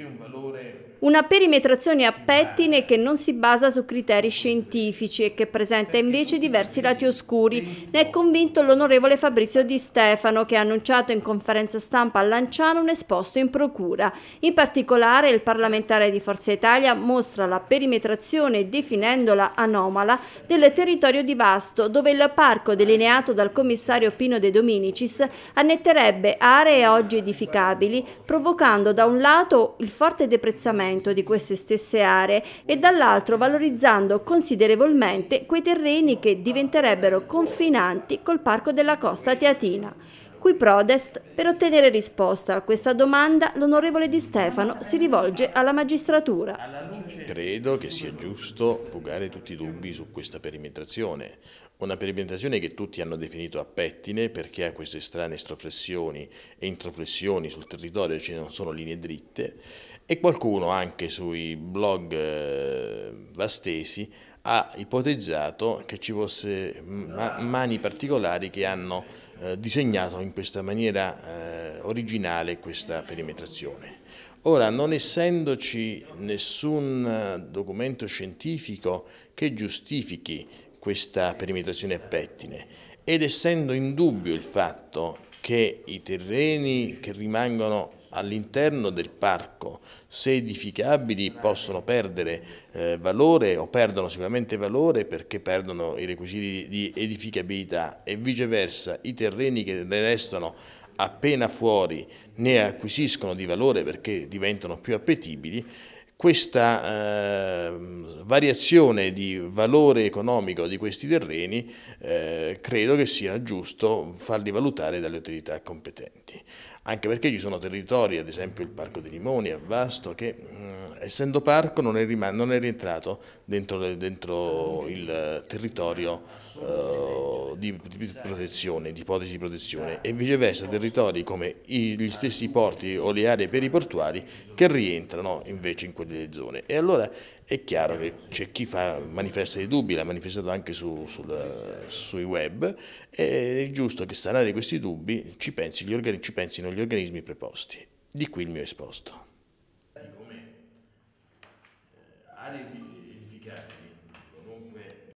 un valore... Una perimetrazione a pettine che non si basa su criteri scientifici e che presenta invece diversi lati oscuri. Ne è convinto l'onorevole Fabrizio Di Stefano che ha annunciato in conferenza stampa a Lanciano un esposto in procura. In particolare il parlamentare di Forza Italia mostra la perimetrazione, definendola anomala, del territorio di Vasto dove il parco delineato dal commissario Pino De Dominicis annetterebbe aree oggi edificabili provocando da un lato il forte deprezzamento di queste stesse aree e dall'altro valorizzando considerevolmente quei terreni che diventerebbero confinanti col Parco della Costa Teatina. Qui Prodest, per ottenere risposta a questa domanda, l'onorevole Di Stefano si rivolge alla magistratura. Credo che sia giusto fugare tutti i dubbi su questa perimetrazione. Una perimetrazione che tutti hanno definito a pettine perché ha queste strane estroflessioni e introflessioni sul territorio, ci cioè non sono linee dritte, e qualcuno anche sui blog eh, vastesi ha ipotizzato che ci fosse mm, mani particolari che hanno eh, disegnato in questa maniera eh, originale questa perimetrazione. Ora, non essendoci nessun eh, documento scientifico che giustifichi questa perimetrazione a pettine ed essendo indubbio il fatto che i terreni che rimangono all'interno del parco, se edificabili, possono perdere eh, valore o perdono sicuramente valore perché perdono i requisiti di edificabilità e viceversa i terreni che ne restano appena fuori ne acquisiscono di valore perché diventano più appetibili questa eh, variazione di valore economico di questi terreni eh, credo che sia giusto farli valutare dalle autorità competenti. Anche perché ci sono territori, ad esempio il Parco di Limoni a Vasto, che mh, mm, essendo parco non è, non è rientrato dentro, dentro, il territorio eh, di, di protezione, di ipotesi di protezione e viceversa territori come gli stessi porti o le aree periportuali che rientrano invece in quelle zone. E allora è chiaro che c'è chi fa, manifesta dei dubbi, l'ha manifestato anche su, sul, sui web, è giusto che sanare questi dubbi ci, pensi, gli organi, ci pensino gli organismi preposti. Di qui il mio esposto.